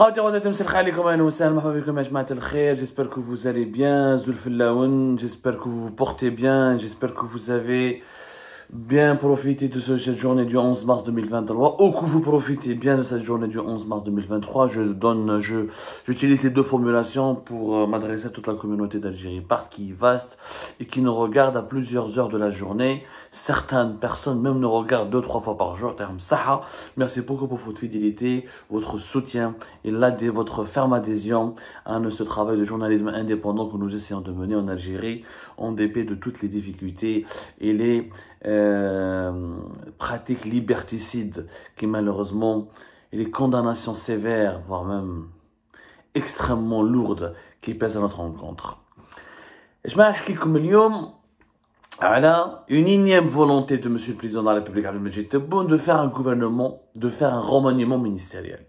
J'espère que vous allez bien, j'espère que vous vous portez bien, j'espère que vous avez bien profité de cette journée du 11 mars 2023 ou que vous profitez bien de cette journée du 11 mars 2023. Je donne, je, j'utilise les deux formulations pour euh, m'adresser à toute la communauté d'Algérie, parce qui est vaste et qui nous regarde à plusieurs heures de la journée. Certaines personnes même nous regardent deux, trois fois par jour. Terme Merci beaucoup pour votre fidélité, votre soutien et là, votre ferme adhésion à ce travail de journalisme indépendant que nous essayons de mener en Algérie en dépit de toutes les difficultés et les euh, pratiques liberticides qui malheureusement et les condamnations sévères, voire même extrêmement lourdes qui pèsent à notre rencontre. Je vais vous alors, une énième volonté de M. le Président de la République, Abdelmajid bon de faire un gouvernement, de faire un remaniement ministériel.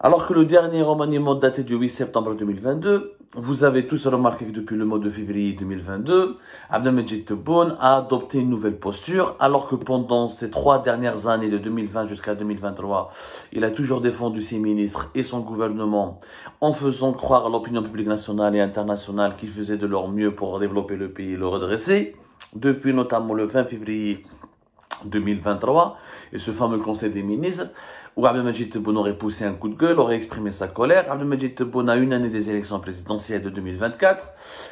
Alors que le dernier remaniement daté du 8 septembre 2022 vous avez tous remarqué que depuis le mois de février 2022, Abdelmajid Tebboune a adopté une nouvelle posture, alors que pendant ces trois dernières années, de 2020 jusqu'à 2023, il a toujours défendu ses ministres et son gouvernement en faisant croire à l'opinion publique nationale et internationale qu'il faisait de leur mieux pour développer le pays et le redresser. Depuis notamment le 20 février 2023 et ce fameux conseil des ministres, où Abdelmajid Tebboune aurait poussé un coup de gueule, aurait exprimé sa colère. Abdelmajid Tebboune a une année des élections présidentielles de 2024.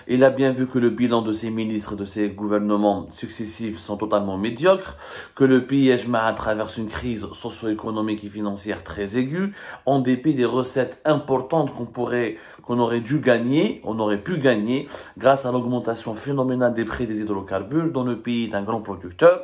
Il a bien vu que le bilan de ses ministres, de ses gouvernements successifs sont totalement médiocres, que le pays Ejmaa traverse une crise socio-économique et financière très aiguë, en dépit des recettes importantes qu'on pourrait qu'on aurait dû gagner, on aurait pu gagner grâce à l'augmentation phénoménale des prix des hydrocarbures dans le pays d'un un grand producteur,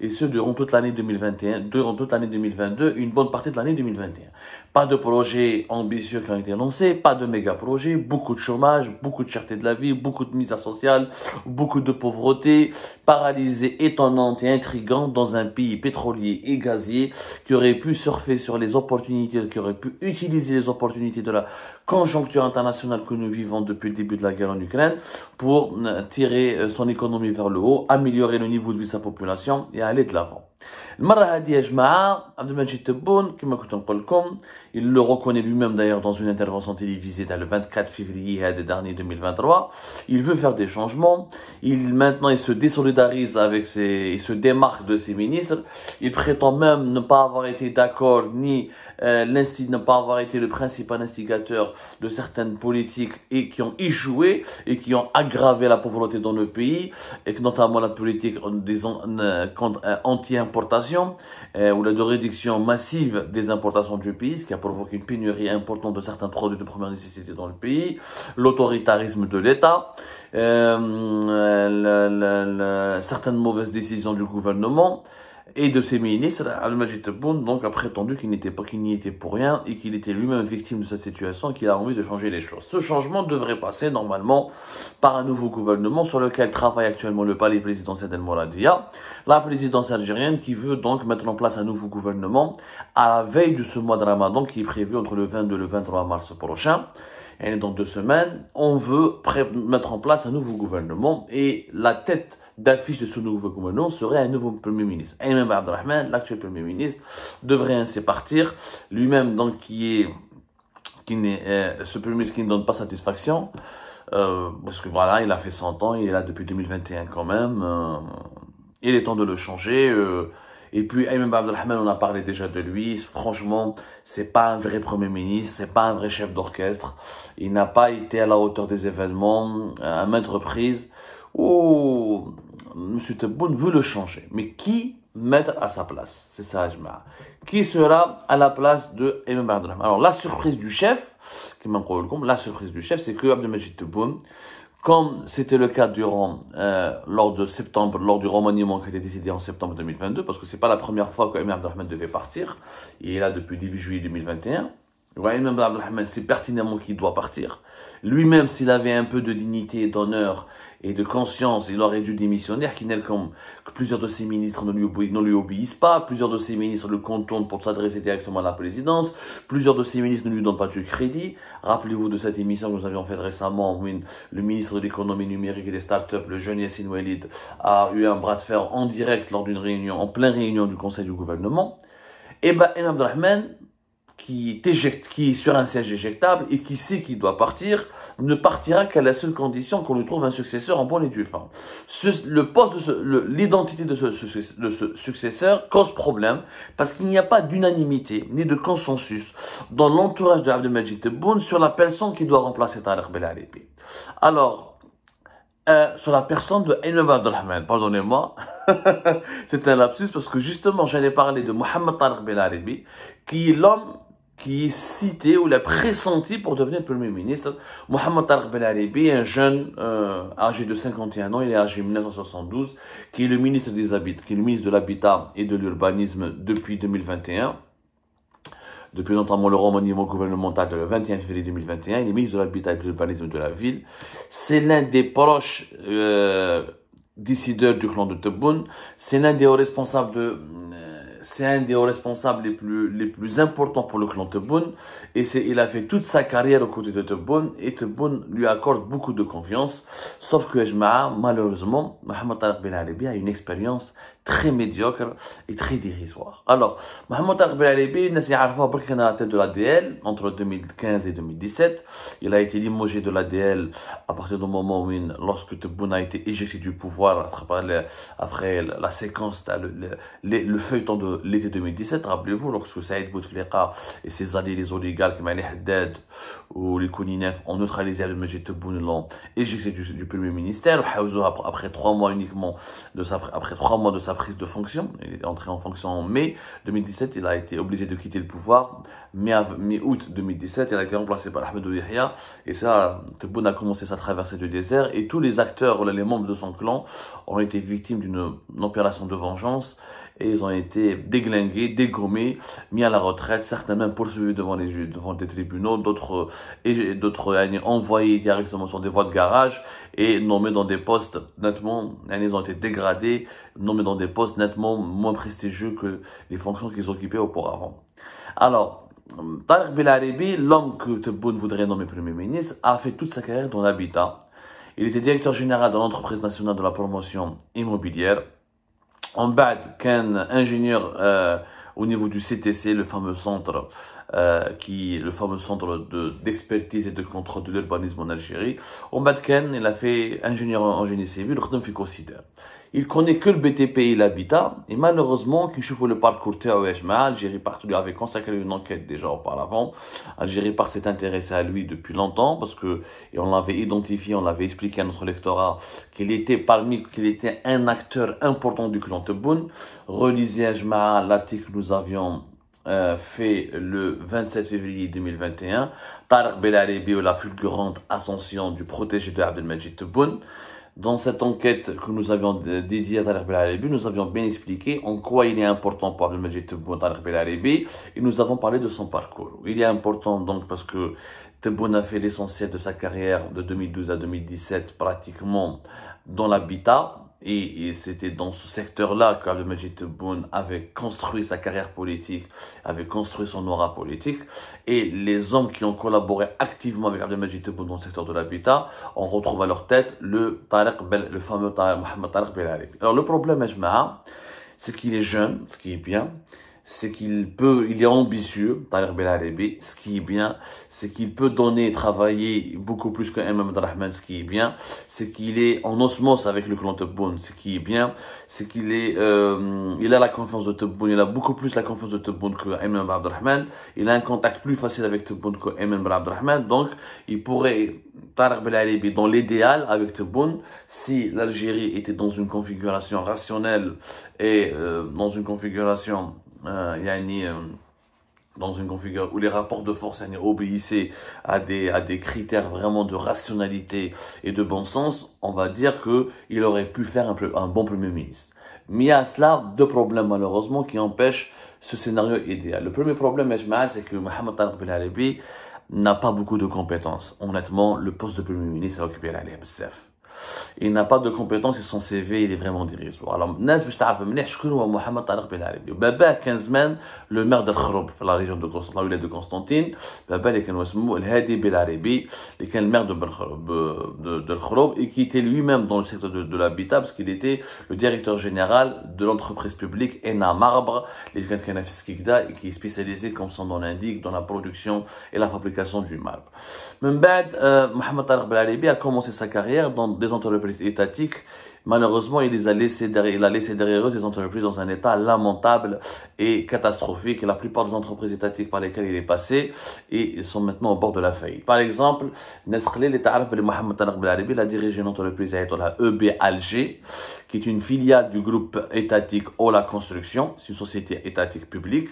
et ce durant toute l'année 2021, durant toute l'année 2022, une bonne partie de l'année 2021. Pas de projets ambitieux qui ont été annoncés, pas de méga projets, beaucoup de chômage, beaucoup de cherté de la vie, beaucoup de mise à sociale, beaucoup de pauvreté, paralysée, étonnante et intrigante dans un pays pétrolier et gazier qui aurait pu surfer sur les opportunités, qui aurait pu utiliser les opportunités de la conjoncture internationale que nous vivons depuis le début de la guerre en Ukraine pour euh, tirer euh, son économie vers le haut, améliorer le niveau de vie de sa population et aller de l'avant il le reconnaît lui-même d'ailleurs dans une intervention télévisée le 24 février dernier 2023 il veut faire des changements il maintenant il se désolidarise avec ses il se démarque de ses ministres il prétend même ne pas avoir été d'accord ni euh, de ne pas avoir été le principal instigateur de certaines politiques et qui ont échoué et qui ont aggravé la pauvreté dans le pays, et que notamment la politique euh, euh, euh, anti-importation ou la de réduction massive des importations du pays, ce qui a provoqué une pénurie importante de certains produits de première nécessité dans le pays, l'autoritarisme de l'État, euh, certaines mauvaises décisions du gouvernement, et de ses ministres, Al-Majid Boun, donc a prétendu qu'il n'était pas, qu'il n'y était pour rien et qu'il était lui-même victime de sa situation et qu'il a envie de changer les choses. Ce changement devrait passer normalement par un nouveau gouvernement sur lequel travaille actuellement le palais présidentiel d'El moradia la présidence algérienne qui veut donc mettre en place un nouveau gouvernement à la veille de ce mois de Ramadan qui est prévu entre le 22 et le 23 mars prochain. Et dans deux semaines, on veut mettre en place un nouveau gouvernement et la tête d'affiche de ce nouveau gouvernement serait un nouveau Premier ministre. Et même l'actuel Premier ministre, devrait ainsi partir. Lui-même, donc, qui est, qui n'est, euh, ce Premier ministre qui ne donne pas satisfaction, euh, parce que voilà, il a fait 100 ans, il est là depuis 2021 quand même. Euh, il est temps de le changer. Et puis Ayman Abdelrahman, on a parlé déjà de lui. Franchement, c'est pas un vrai premier ministre, c'est pas un vrai chef d'orchestre. Il n'a pas été à la hauteur des événements à maintes reprises. Oh, M. Tebboune veut le changer. Mais qui mettre à sa place C'est ça, Ajma. Qui sera à la place de Imam Alors, la surprise du chef, qui la surprise du chef, c'est que Abdelmajid Tebboune, comme c'était le cas durant, euh, lors de septembre, lors du remaniement qui a été décidé en septembre 2022, parce que ce n'est pas la première fois que Imam Abdelrahman devait partir, il est là depuis début juillet 2021. Imam Abdelrahman sait pertinemment qu'il doit partir. Lui-même, s'il avait un peu de dignité, d'honneur et de conscience, il aurait dû démissionner. Qui n'est comme que plusieurs de ses ministres ne lui, obéissent pas, plusieurs de ses ministres le contournent pour s'adresser directement à la présidence, plusieurs de ses ministres ne lui donnent pas du crédit. Rappelez-vous de cette émission que nous avions faite récemment où le ministre de l'économie numérique et des start-up, le jeune Yassine Walid, a eu un bras de fer en direct lors d'une réunion, en pleine réunion du conseil du gouvernement. Et eh ben, Abdelrahman, qui, éjecte, qui est sur un siège éjectable et qui sait qu'il doit partir, ne partira qu'à la seule condition qu'on lui trouve un successeur en bonne et due forme. le poste l'identité de, ce, de ce successeur cause problème parce qu'il n'y a pas d'unanimité ni de consensus dans l'entourage de Abdelmajid Tebboune sur la personne qui doit remplacer Tariq Belharibi. Alors, euh, sur la personne de Enova Abdelhamid, pardonnez-moi, c'est un lapsus parce que justement j'allais parler de Mohamed Tariq Belalibi qui est l'homme qui est cité ou l'a pressenti pour devenir Premier ministre. Mohamed Tarek Ben un jeune euh, âgé de 51 ans, il est âgé 1972, qui est le ministre des Habitats, qui est le ministre de l'Habitat et de l'Urbanisme depuis 2021. Depuis notamment le remaniement gouvernemental de le 21 février 2021, il est ministre de l'Habitat et de l'Urbanisme de la ville. C'est l'un des proches euh, décideurs du clan de Tebboune. C'est l'un des responsables de... Euh, c'est un des responsables les plus, les plus importants pour le clan Tebboune. Et c'est, il a fait toute sa carrière aux côtés de Tebboune. Et Tebboune lui accorde beaucoup de confiance. Sauf que malheureusement, Mohamed Tariq Ben a une expérience très médiocre et très dérisoire. Alors, Mohamed Akhbel Alibi, n'a à la tête de l'ADL entre 2015 et 2017. Il a été limogé de l'ADL à partir du moment où, lorsque Tebboune a été éjecté du pouvoir après, la séquence, le, feuilleton de l'été 2017, rappelez-vous, lorsque Saïd Bouteflika et ses alliés, les oligarques, comme Ali Haddad ou les Kouninef, ont neutralisé le Majid Tebboune, l'ont éjecté du, du, premier ministère. après, après trois mois uniquement, de sa, après trois mois de sa prise de fonction. Il est entré en fonction en mai 2017. Il a été obligé de quitter le pouvoir mi-août 2017. Il a été remplacé par Ahmed Yahya. Et ça, Tebboune a commencé sa traversée du désert. Et tous les acteurs, les membres de son clan, ont été victimes d'une opération de vengeance et ils ont été déglingués, dégommés, mis à la retraite, certains même poursuivis devant les devant des tribunaux, d'autres euh, d'autres euh, envoyés directement sur des voies de garage et nommés dans des postes nettement, ils ont été dégradés, nommés dans des postes nettement moins prestigieux que les fonctions qu'ils occupaient auparavant. Alors, Tarek Belharibi, l'homme que Tebboune voudrait nommer Premier ministre, a fait toute sa carrière dans l'habitat. Il était directeur général de l'entreprise nationale de la promotion immobilière, en bas ingénieur euh, au niveau du CTC, le fameux centre euh, qui le fameux centre d'expertise et de contrôle de l'urbanisme en Algérie. En Ken il a fait ingénieur en génie civil, il a il connaît que le BTP et l'habitat, et malheureusement, qui chauffe le parcours TAOHMA, Algérie Partout lui avait consacré une enquête déjà auparavant. Algérie Part s'est intéressée à lui depuis longtemps, parce que, et on l'avait identifié, on l'avait expliqué à notre lectorat, qu'il était parmi, qu'il était un acteur important du clan Tebboune. Relisez HMA, l'article que nous avions euh, fait le 27 février 2021, Tarek Belalibi la fulgurante ascension du protégé de Abdelmajid Tebboune. Dans cette enquête que nous avions dédiée à Tariq Belalibi, nous avions bien expliqué en quoi il est important pour Abdelmajid Tebboune Tariq Belalibi et nous avons parlé de son parcours. Il est important donc parce que Tebboune a fait l'essentiel de sa carrière de 2012 à 2017 pratiquement dans l'habitat, et, c'était dans ce secteur-là qu'Abdelmajid Tebboune avait construit sa carrière politique, avait construit son aura politique. Et les hommes qui ont collaboré activement avec Abdelmajid Tebboune dans le secteur de l'habitat, on retrouve à leur tête le, Tariq Bel, le fameux Tariq, Mohamed Tariq Belalibi. Alors le problème, c'est qu'il est jeune, ce qui est bien, c'est qu'il peut, il est ambitieux, ce qui est bien, c'est qu'il peut donner et travailler beaucoup plus que Imam ce qui est bien, c'est qu'il est en osmose avec le clan Tebboune, ce qui est bien, c'est qu'il est, euh, il a la confiance de Tebboune, il a beaucoup plus la confiance de Tebboune que Abdelrahman, il a un contact plus facile avec Tebboune que Abdelrahman, donc il pourrait, Tariq dans l'idéal avec Tebboune, si l'Algérie était dans une configuration rationnelle et euh, dans une configuration euh, euh, dans une configuration où les rapports de force obéissaient à des, à des critères vraiment de rationalité et de bon sens, on va dire qu'il aurait pu faire un, un, bon Premier ministre. Mais il y a à cela deux problèmes malheureusement qui empêchent ce scénario idéal. Le premier problème, c'est que Mohamed al Ben Arabi n'a pas beaucoup de compétences. Honnêtement, le poste de Premier ministre a occupé la Bsef il n'a pas de compétences et son CV il est vraiment dérisoire. Alors, je باش تعرف مليح شكون هو محمد طارق بن علي. باباه كان زمان le maire de Khroub, في la région de قسطنطينه de باباه اللي الهادي de ben Khroub, et qui était lui-même dans le secteur de, l'habitat parce qu'il était le directeur général de l'entreprise publique Ena Marbre, les qui est spécialisé comme son nom l'indique dans la production et la fabrication du marbre. Même bad, euh, Mohamed a commencé sa carrière dans des entreprises étatiques, malheureusement, il, les a, laissé derrière, il a laissé derrière eux des entreprises dans un état lamentable et catastrophique. La plupart des entreprises étatiques par lesquelles il est passé et sont maintenant au bord de la faillite. Par exemple, de Mohamed la a dirigé une entreprise à EB Alger, qui est une filiale du groupe étatique Ola Construction, c'est une société étatique publique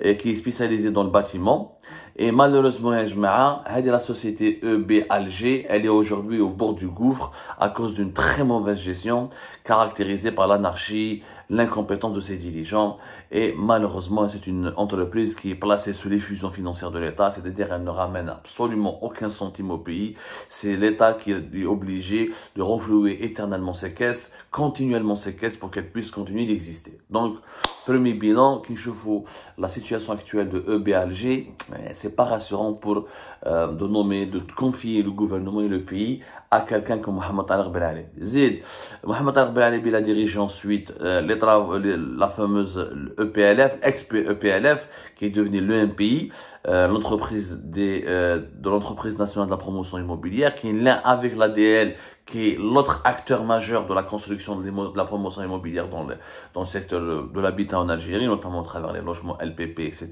et qui est spécialisée dans le bâtiment. Et malheureusement, la société EB Alger, elle est aujourd'hui au bord du gouffre à cause d'une très mauvaise gestion caractérisée par l'anarchie, l'incompétence de ses dirigeants. Et malheureusement, c'est une entreprise qui est placée sous l'effusion financière de l'État, c'est-à-dire elle ne ramène absolument aucun centime au pays. C'est l'État qui est obligé de renflouer éternellement ses caisses, continuellement ses caisses pour qu'elle puisse continuer d'exister. Donc, premier bilan, qui chevaut la situation actuelle de EBLG eh, c'est pas rassurant pour euh, de nommer, de confier le gouvernement et le pays à quelqu'un comme Mohamed al ali Zid, Mohamed al Ali il a dirigé ensuite euh, l'État la fameuse EPLF, ex-EPLF, e qui est devenue l'EMPI, euh, l'entreprise euh, de l'entreprise nationale de la promotion immobilière, qui est l'un avec l'ADL, qui est l'autre acteur majeur de la construction de, la promotion immobilière dans le, dans secteur de l'habitat en Algérie, notamment à travers les logements LPP, etc.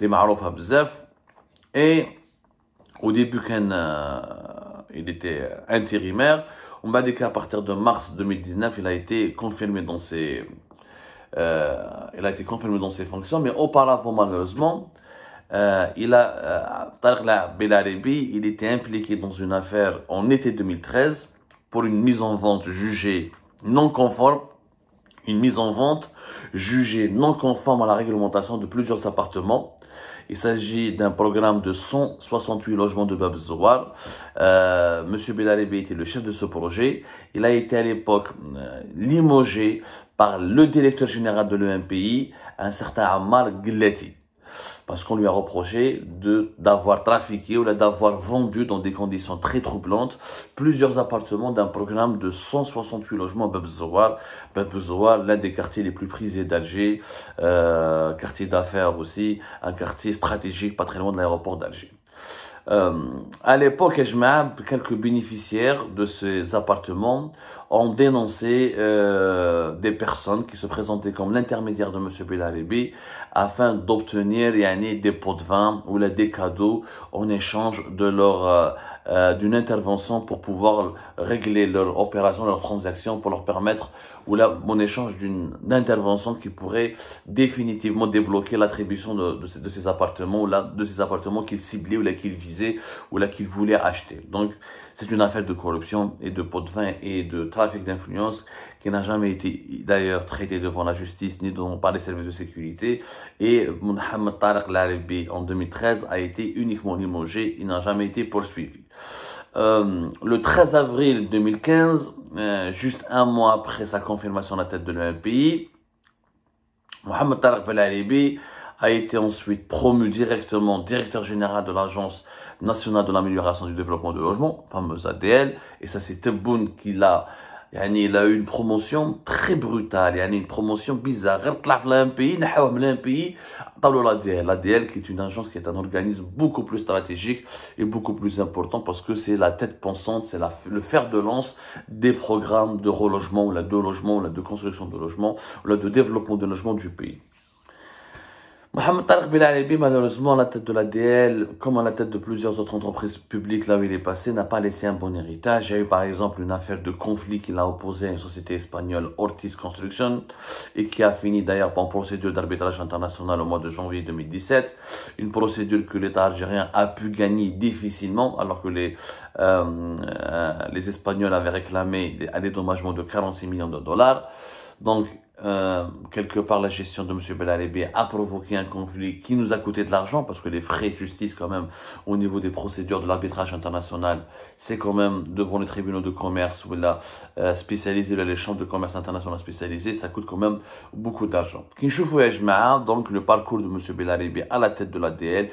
Les Marouf Abzef. Et au début, quand, euh, il était intérimaire. On m'a dit qu'à partir de mars 2019, il a été confirmé dans ses, euh, a été confirmé dans ses fonctions, mais auparavant, malheureusement, euh, il a, euh, la il était impliqué dans une affaire en été 2013 pour une mise en vente jugée non conforme une mise en vente jugée non conforme à la réglementation de plusieurs appartements. Il s'agit d'un programme de 168 logements de Bob euh, Monsieur était le chef de ce projet. Il a été à l'époque euh, limogé par le directeur général de l'EMPI, un certain Amar Gleti parce qu'on lui a reproché de d'avoir trafiqué ou d'avoir vendu dans des conditions très troublantes plusieurs appartements d'un programme de 168 logements Bab Babzouar, l'un des quartiers les plus prisés d'Alger, euh, quartier d'affaires aussi, un quartier stratégique pas très loin de l'aéroport d'Alger. Euh, à l'époque, quelques bénéficiaires de ces appartements ont dénoncé euh, des personnes qui se présentaient comme l'intermédiaire de M. Belharibi afin d'obtenir des pots de vin ou des cadeaux en échange de leur euh, euh, d'une intervention pour pouvoir régler leur opération, leur transaction, pour leur permettre, ou là, mon échange d'une intervention qui pourrait définitivement débloquer l'attribution de, ces, ces appartements, ou là, de ces appartements qu'ils ciblaient, ou là, qu'ils visaient, ou là, qu'ils voulaient acheter. Donc, c'est une affaire de corruption et de pot de vin et de trafic d'influence qui n'a jamais été d'ailleurs traité devant la justice ni devant, par les services de sécurité. Et Mohamed Tarek Laribi en 2013 a été uniquement limogé, il n'a jamais été poursuivi. Euh, le 13 avril 2015, euh, juste un mois après sa confirmation à la tête de l'EMPI, Mohamed Tarek Belalibi a été ensuite promu directement directeur général de l'Agence nationale de l'amélioration du développement de logement, fameuse ADL, et ça c'est Tebboune qui l'a il a eu une promotion très brutale, une promotion bizarre. un pays, un pays, l'ADL qui est une agence, qui est un organisme beaucoup plus stratégique et beaucoup plus important parce que c'est la tête pensante, c'est le fer de lance des programmes de relogement, de logement, de construction de logement, de développement de logement du pays. Mohamed Tarek malheureusement, à la tête de la DL, comme à la tête de plusieurs autres entreprises publiques là où il est passé, n'a pas laissé un bon héritage. Il y a eu par exemple une affaire de conflit qu'il a opposé à une société espagnole, Ortiz Construction, et qui a fini d'ailleurs par une procédure d'arbitrage international au mois de janvier 2017. Une procédure que l'État algérien a pu gagner difficilement, alors que les, euh, euh, les Espagnols avaient réclamé un dédommagement de 46 millions de dollars. Donc, euh, quelque part la gestion de M. Belalebi a provoqué un conflit qui nous a coûté de l'argent parce que les frais de justice quand même au niveau des procédures de l'arbitrage international, c'est quand même devant les tribunaux de commerce ou la euh, spécialisés, les chambres de commerce international spécialisées, ça coûte quand même beaucoup d'argent. donc le parcours de M. Belalebi à la tête de l'ADL,